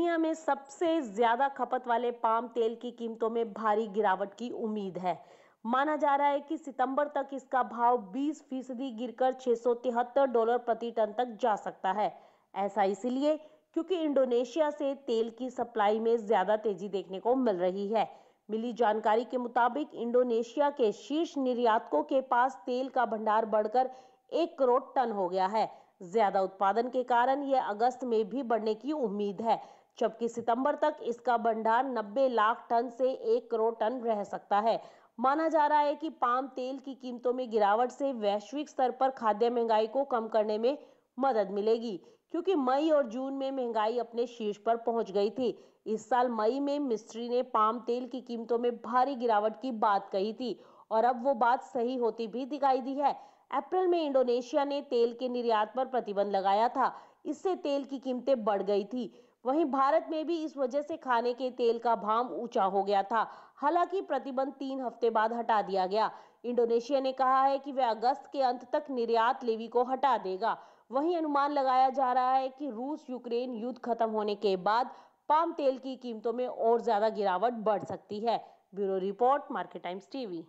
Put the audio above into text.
दुनिया में सबसे ज्यादा खपत वाले पाम तेल की कीमतों में भारी गिरावट की उम्मीद है माना जा रहा है कि सितंबर तक इसका भाव 20 फीसदी गिरकर छह डॉलर प्रति टन तक जा सकता है ऐसा इसलिए क्योंकि इंडोनेशिया से तेल की सप्लाई में ज्यादा तेजी देखने को मिल रही है मिली जानकारी के मुताबिक इंडोनेशिया के शीर्ष निर्यातकों के पास तेल का भंडार बढ़कर एक करोड़ टन हो गया है ज्यादा उत्पादन के कारण यह अगस्त में भी बढ़ने की उम्मीद है जबकि सितंबर तक इसका भंडार 90 लाख टन से 1 करोड़ टन रह सकता है माना जा रहा है कि पाम तेल की कीमतों में गिरावट से वैश्विक स्तर पर खाद्य महंगाई को कम करने में मदद मिलेगी क्योंकि मई और जून में महंगाई अपने शीर्ष पर पहुंच गई थी इस साल मई में मिस्ट्री ने पाम तेल की कीमतों में भारी गिरावट की बात कही थी और अब वो बात सही होती भी दिखाई दी है अप्रैल में इंडोनेशिया ने तेल के निर्यात पर प्रतिबंध लगाया था इससे तेल की कीमतें बढ़ गई थी वहीं भारत में भी इस वजह से खाने के तेल का भाव ऊंचा हो गया था हालांकि प्रतिबंध तीन हफ्ते बाद हटा दिया गया इंडोनेशिया ने कहा है कि वह अगस्त के अंत तक निर्यात लेवी को हटा देगा वहीं अनुमान लगाया जा रहा है कि रूस यूक्रेन युद्ध खत्म होने के बाद पाम तेल की कीमतों में और ज्यादा गिरावट बढ़ सकती है bureau report Market Times TV